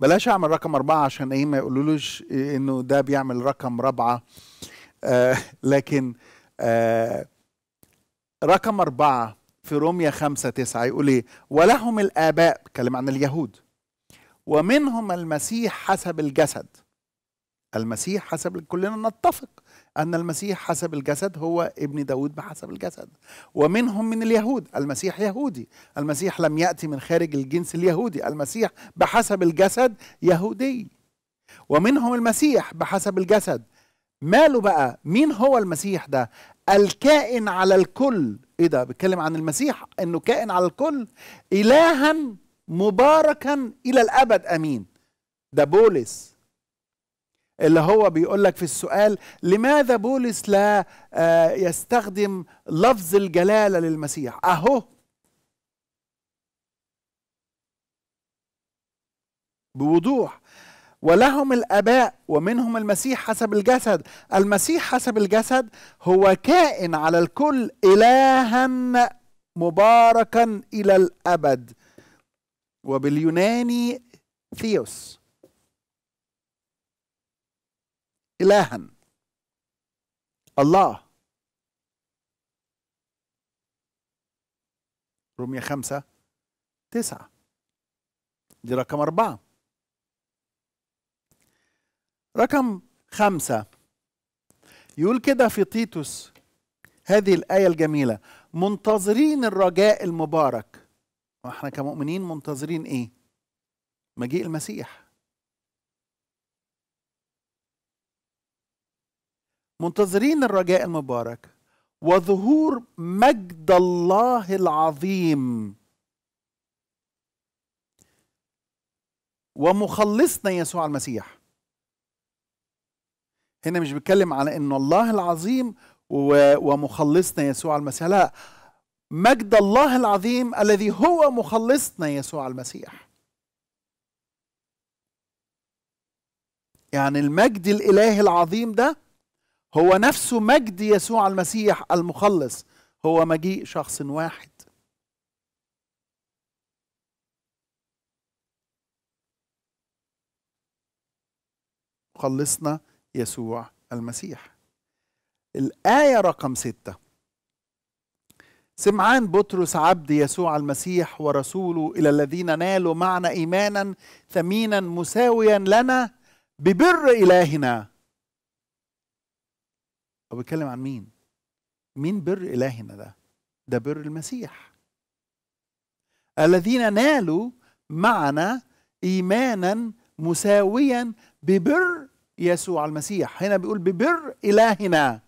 Speaker 1: بلاش اعمل رقم أربعة عشان ايه ما يقولولوش انه ده بيعمل رقم رابعة آه لكن آه رقم أربعة في روميا 5 9 يقول ايه ولهم الآباء بتكلم عن اليهود ومنهم المسيح حسب الجسد المسيح حسب كلنا نتفق أن المسيح حسب الجسد هو ابن داود بحسب الجسد ومنهم من اليهود المسيح يهودي المسيح لم يأتي من خارج الجنس اليهودي المسيح بحسب الجسد يهودي ومنهم المسيح بحسب الجسد ماله بقى مين هو المسيح ده الكائن على الكل ايه ده بيتكلم عن المسيح انه كائن على الكل الها مباركا الى الابد امين ده بولس اللي هو بيقول لك في السؤال لماذا بولس لا آه، يستخدم لفظ الجلاله للمسيح اهو بوضوح ولهم الاباء ومنهم المسيح حسب الجسد المسيح حسب الجسد هو كائن على الكل الها مباركا الى الابد وباليوناني ثيوس الها الله رومية خمسة تسعة دي رقم أربعة رقم خمسة يقول كده في تيتوس هذه الآية الجميلة منتظرين الرجاء المبارك واحنا كمؤمنين منتظرين ايه مجيء المسيح منتظرين الرجاء المبارك وظهور مجد الله العظيم ومخلصنا يسوع المسيح هنا مش بيتكلم على ان الله العظيم ومخلصنا يسوع المسيح لا مجد الله العظيم الذي هو مخلصنا يسوع المسيح يعني المجد الالهي العظيم ده هو نفسه مجد يسوع المسيح المخلص هو مجيء شخص واحد خلصنا يسوع المسيح الآية رقم ستة سمعان بطرس عبد يسوع المسيح ورسوله إلى الذين نالوا معنا إيمانا ثمينا مساويا لنا ببر إلهنا هو بيتكلم عن مين؟ مين بر إلهنا ده؟ ده بر المسيح الذين نالوا معنا إيمانا مساويا ببر يسوع المسيح هنا بيقول ببر إلهنا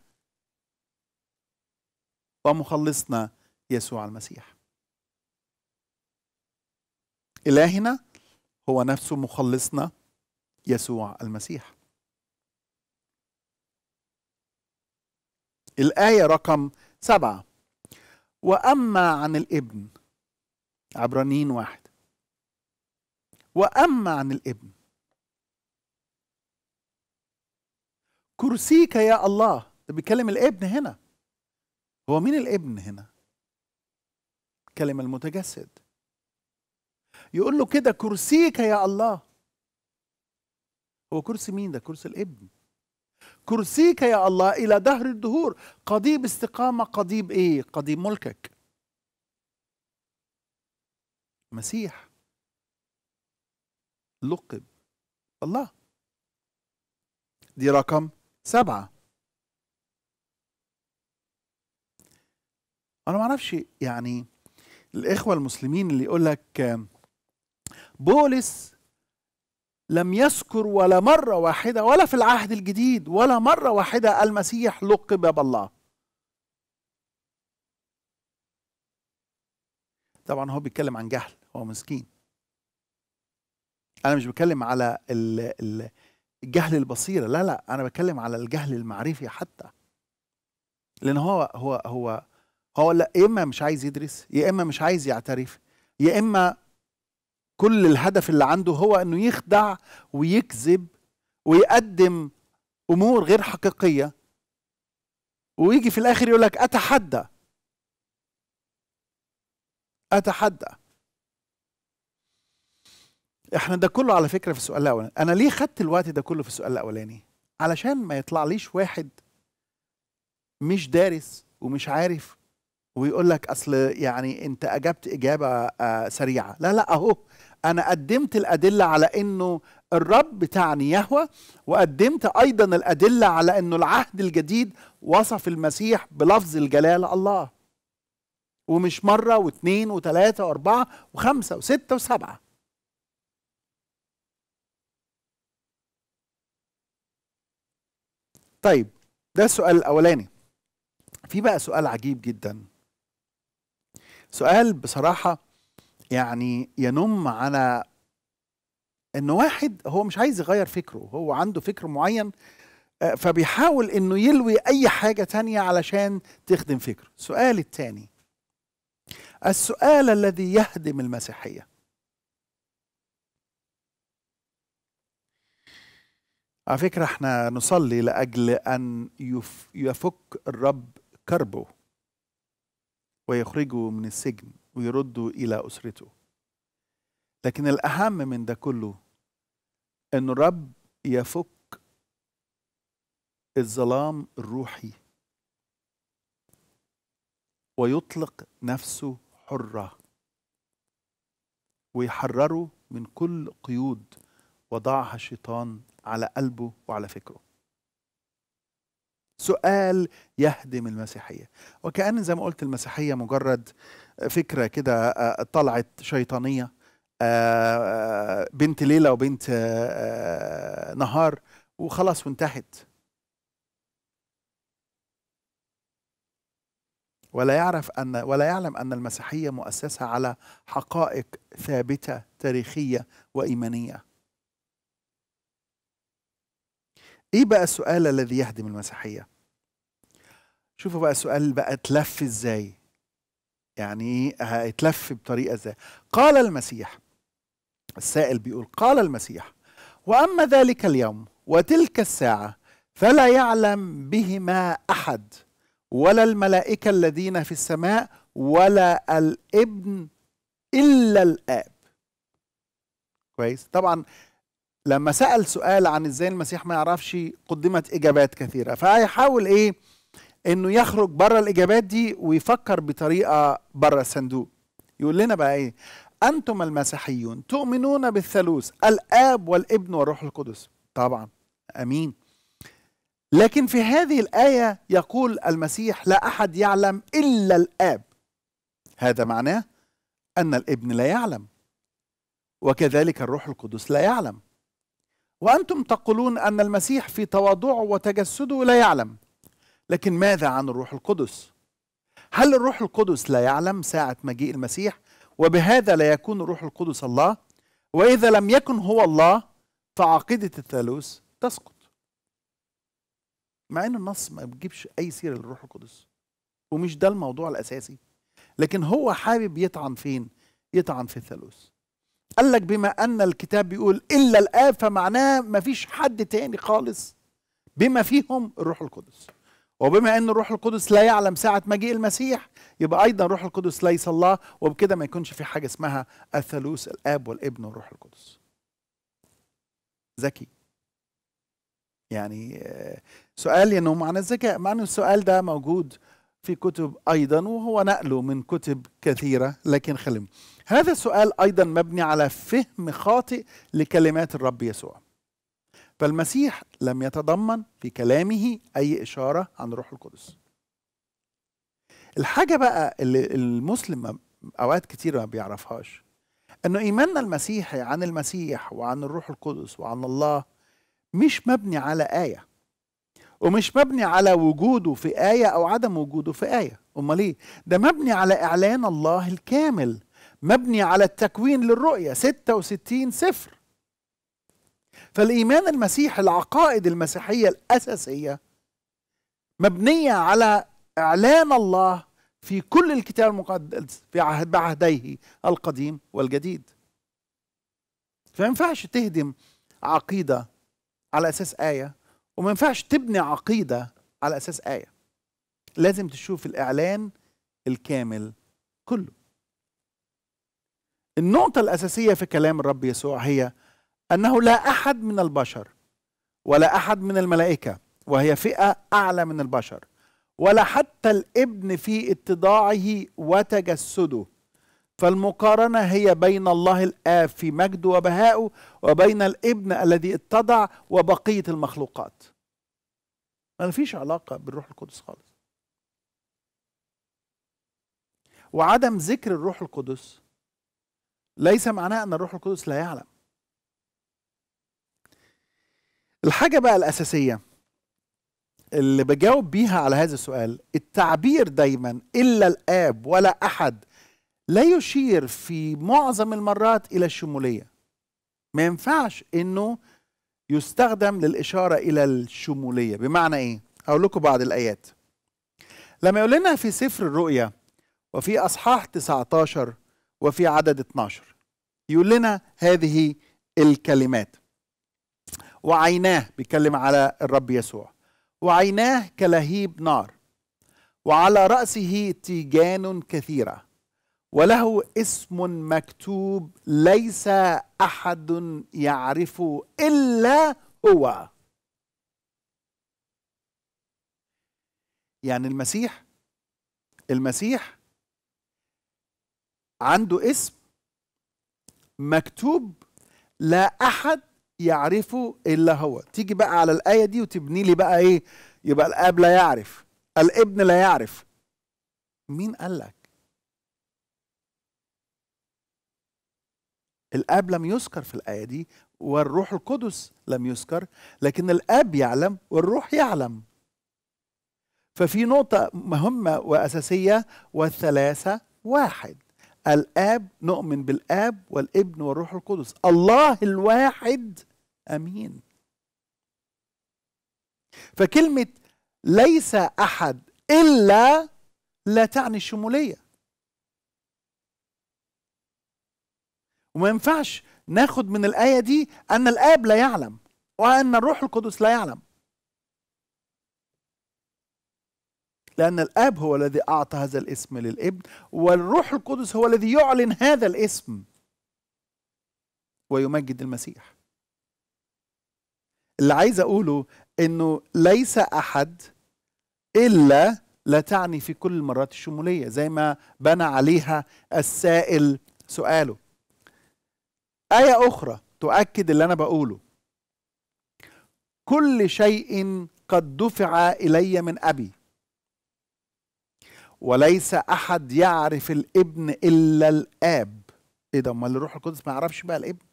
Speaker 1: ومخلصنا يسوع المسيح إلهنا هو نفسه مخلصنا يسوع المسيح الآية رقم سبعة وأما عن الابن عبرانيين واحد وأما عن الابن كرسيك يا الله ده بيتكلم الابن هنا هو مين الابن هنا كلمة المتجسد يقول له كده كرسيك يا الله هو كرسي مين ده كرسي الابن كرسيك يا الله إلى دهر الدهور قضيب استقامة قضيب إيه قضيب ملكك مسيح لقب الله دي رقم سبعة أنا ما أعرفش يعني الإخوة المسلمين اللي يقول لك بولس لم يذكر ولا مرة واحدة ولا في العهد الجديد ولا مرة واحدة المسيح لقب بالله طبعا هو بيتكلم عن جهل هو مسكين أنا مش بتكلم على ال ال الجهل البصيره لا لا انا بتكلم على الجهل المعرفي حتى لان هو هو هو هو لا يا اما مش عايز يدرس يا اما مش عايز يعترف يا اما كل الهدف اللي عنده هو انه يخدع ويكذب ويقدم امور غير حقيقيه ويجي في الاخر يقول لك اتحدى اتحدى احنا ده كله على فكره في السؤال الاولاني انا ليه خدت الوقت ده كله في السؤال الاولاني علشان ما يطلعليش واحد مش دارس ومش عارف ويقول لك اصل يعني انت اجبت اجابه آه، سريعه لا لا اهو انا قدمت الادله على انه الرب بتاعني يهوى وقدمت ايضا الادله على انه العهد الجديد وصف المسيح بلفظ الجلال الله ومش مره واثنين وثلاثه واربعه وخمسه وسته وسبعه طيب ده السؤال الاولاني في بقى سؤال عجيب جدا سؤال بصراحه يعني ينم على ان واحد هو مش عايز يغير فكره هو عنده فكر معين آه، فبيحاول انه يلوي اي حاجه تانية علشان تخدم فكره السؤال الثاني السؤال الذي يهدم المسيحيه على فكرة احنا نصلي لأجل أن يفك الرب كربه ويخرجه من السجن ويرده إلى أسرته لكن الأهم من ده كله أن الرب يفك الظلام الروحي ويطلق نفسه حرة ويحرره من كل قيود وضعها الشيطان على قلبه وعلى فكره سؤال يهدم المسيحية وكأن زي ما قلت المسيحية مجرد فكرة كده آه، آه، طلعت شيطانية آه، بنت ليلة وبنت نهار وخلاص وانتهت ولا يعرف أن ولا يعلم أن المسيحية مؤسسة على حقائق ثابتة تاريخية وإيمانية ايه بقى السؤال الذي يهدم المسيحيه شوفوا بقى السؤال بقى اتلف ازاي يعني ايه اتلف بطريقه ازاي قال المسيح السائل بيقول قال المسيح واما ذلك اليوم وتلك الساعه فلا يعلم بهما احد ولا الملائكه الذين في السماء ولا الابن الا الاب كويس طبعا لما سأل سؤال عن ازاي المسيح ما يعرفش قدمت اجابات كثيرة فهيحاول ايه انه يخرج بره الاجابات دي ويفكر بطريقة بره الصندوق يقول لنا بقى ايه انتم المسيحيون تؤمنون بالثالوث الاب والابن والروح القدس طبعا امين لكن في هذه الايه يقول المسيح لا احد يعلم الا الاب هذا معناه ان الابن لا يعلم وكذلك الروح القدس لا يعلم وأنتم تقولون أن المسيح في تواضعه وتجسده لا يعلم لكن ماذا عن الروح القدس؟ هل الروح القدس لا يعلم ساعة مجيء المسيح وبهذا لا يكون الروح القدس الله؟ وإذا لم يكن هو الله فعقيدة الثالوث تسقط مع أن النص ما بيجيبش أي سيرة للروح القدس ومش ده الموضوع الأساسي لكن هو حابب يطعن فين؟ يطعن في الثالوث قال لك بما أن الكتاب بيقول إلا الآب فمعناه ما فيش حد تاني خالص بما فيهم الروح القدس وبما أن الروح القدس لا يعلم ساعة مجيء المسيح يبقى أيضا الروح القدس ليس الله وبكده ما يكونش في حاجة اسمها الثالوث الآب والابن والروح القدس ذكي يعني آه، سؤال انه معنى الذكاء معنى السؤال ده موجود في كتب ايضا وهو نقله من كتب كثيره لكن خلينا هذا السؤال ايضا مبني على فهم خاطئ لكلمات الرب يسوع فالمسيح لم يتضمن في كلامه اي اشاره عن الروح القدس الحاجه بقى اللي المسلم اوقات كتير ما بيعرفهاش انه ايماننا المسيحي عن المسيح وعن الروح القدس وعن الله مش مبني على ايه ومش مبني على وجوده في آية أو عدم وجوده في آية أمال إيه؟ ده مبني على إعلان الله الكامل مبني على التكوين للرؤية 66 صفر فالإيمان المسيحي العقائد المسيحية الأساسية مبنية على إعلان الله في كل الكتاب المقدس في عهد بعهديه القديم والجديد فما ينفعش تهدم عقيدة على أساس آية وما ينفعش تبني عقيدة على أساس آية لازم تشوف الإعلان الكامل كله النقطة الأساسية في كلام الرب يسوع هي أنه لا أحد من البشر ولا أحد من الملائكة وهي فئة أعلى من البشر ولا حتى الابن في اتضاعه وتجسده فالمقارنة هي بين الله الآب في مجده وبهائه وبين الابن الذي اتضع وبقية المخلوقات ما فيش علاقة بالروح القدس خالص وعدم ذكر الروح القدس ليس معناه ان الروح القدس لا يعلم الحاجه بقى الاساسيه اللي بجاوب بيها على هذا السؤال التعبير دايما الا الاب ولا احد لا يشير في معظم المرات الى الشموليه ما ينفعش انه يستخدم للاشاره الى الشموليه بمعنى ايه اقول لكم بعض الايات لما يقول لنا في سفر الرؤيا وفي اصحاح 19 وفي عدد 12 يقول لنا هذه الكلمات وعيناه بيتكلم على الرب يسوع وعيناه كلهيب نار وعلى رأسه تيجان كثيرة وله اسم مكتوب ليس أحد يعرفه إلا هو يعني المسيح المسيح عنده اسم مكتوب لا احد يعرفه الا هو تيجي بقى على الايه دي وتبني لي بقى ايه يبقى الاب لا يعرف الابن لا يعرف مين قال لك الاب لم يذكر في الايه دي والروح القدس لم يذكر لكن الاب يعلم والروح يعلم ففي نقطه مهمه واساسيه والثلاثه واحد الاب نؤمن بالاب والابن والروح القدس الله الواحد امين فكلمه ليس احد الا لا تعني الشموليه وما ينفعش ناخد من الايه دي ان الاب لا يعلم وان الروح القدس لا يعلم لأن الآب هو الذي أعطى هذا الاسم للابن والروح القدس هو الذي يعلن هذا الاسم ويمجد المسيح اللي عايز أقوله أنه ليس أحد إلا لا تعني في كل المرات الشمولية زي ما بنى عليها السائل سؤاله آية أخرى تؤكد اللي أنا بقوله كل شيء قد دفع إلي من أبي وليس احد يعرف الابن الا الاب ايه ده امال الروح القدس ما يعرفش بقى الابن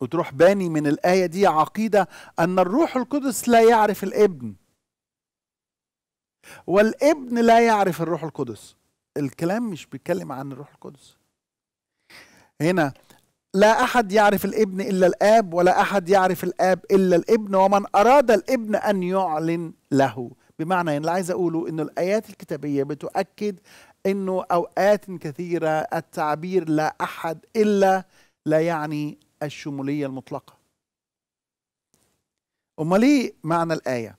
Speaker 1: وتروح باني من الايه دي عقيده ان الروح القدس لا يعرف الابن والابن لا يعرف الروح القدس الكلام مش بيتكلم عن الروح القدس هنا لا احد يعرف الابن الا الاب ولا احد يعرف الاب الا الابن ومن اراد الابن ان يعلن له بمعنى يعني اللي عايز اقوله انه الايات الكتابيه بتؤكد انه اوقات كثيره التعبير لا احد الا لا يعني الشموليه المطلقه امال ايه معنى الايه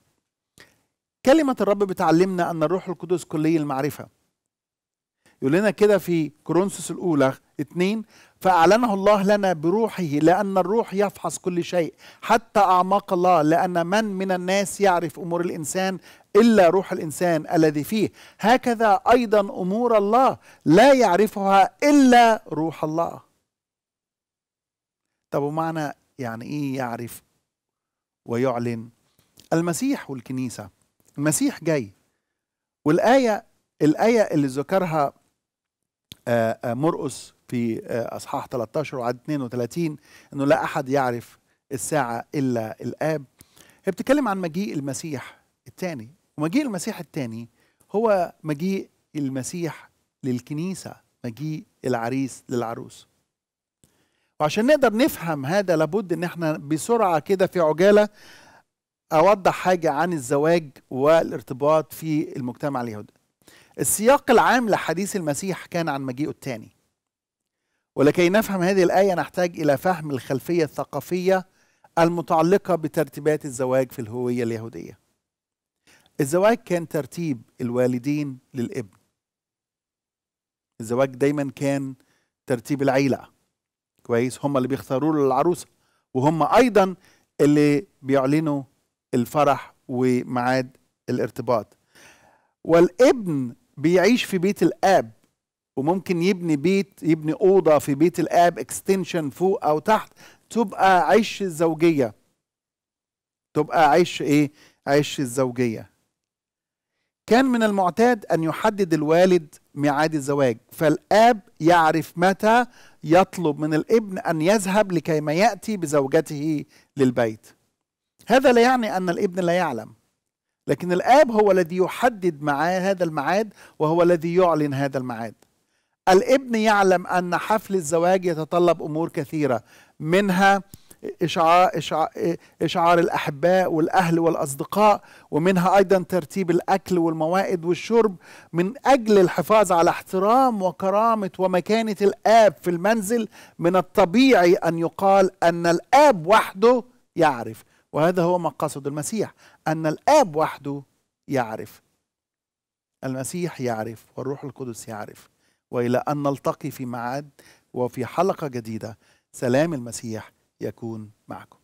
Speaker 1: كلمه الرب بتعلمنا ان الروح القدس كلي المعرفه يقول لنا كده في كورنثوس الاولى اتنين فأعلنه الله لنا بروحه لأن الروح يفحص كل شيء حتى أعماق الله لأن من من الناس يعرف أمور الإنسان إلا روح الإنسان الذي فيه هكذا أيضا أمور الله لا يعرفها إلا روح الله طب ومعنى يعني إيه يعرف ويعلن المسيح والكنيسة المسيح جاي والآية الآية اللي ذكرها آه، آه، مرقس في آه، اصحاح 13 وعد 32 انه لا احد يعرف الساعه الا الاب هي بتتكلم عن مجيء المسيح الثاني ومجيء المسيح الثاني هو مجيء المسيح للكنيسه مجيء العريس للعروس وعشان نقدر نفهم هذا لابد ان احنا بسرعه كده في عجاله اوضح حاجه عن الزواج والارتباط في المجتمع اليهودي السياق العام لحديث المسيح كان عن مجيئه الثاني ولكي نفهم هذه الآية نحتاج إلى فهم الخلفية الثقافية المتعلقة بترتيبات الزواج في الهوية اليهودية الزواج كان ترتيب الوالدين للابن الزواج دايما كان ترتيب العيلة كويس هم اللي بيختاروا له العروسة وهم أيضا اللي بيعلنوا الفرح وميعاد الارتباط والابن بيعيش في بيت الاب وممكن يبني بيت يبني اوضه في بيت الاب اكستنشن فوق او تحت تبقى عش الزوجيه تبقى عش ايه عش الزوجيه كان من المعتاد ان يحدد الوالد ميعاد الزواج فالاب يعرف متى يطلب من الابن ان يذهب لكي ما ياتي بزوجته للبيت هذا لا يعني ان الابن لا يعلم لكن الآب هو الذي يحدد معاه هذا الميعاد وهو الذي يعلن هذا الميعاد الابن يعلم أن حفل الزواج يتطلب أمور كثيرة منها إشعار, إشعار, إشعار الأحباء والأهل والأصدقاء ومنها أيضا ترتيب الأكل والموائد والشرب من أجل الحفاظ على احترام وكرامة ومكانة الآب في المنزل من الطبيعي أن يقال أن الآب وحده يعرف وهذا هو مقصد المسيح أن الآب وحده يعرف المسيح يعرف والروح القدس يعرف وإلى أن نلتقي في معاد وفي حلقة جديدة سلام المسيح يكون معكم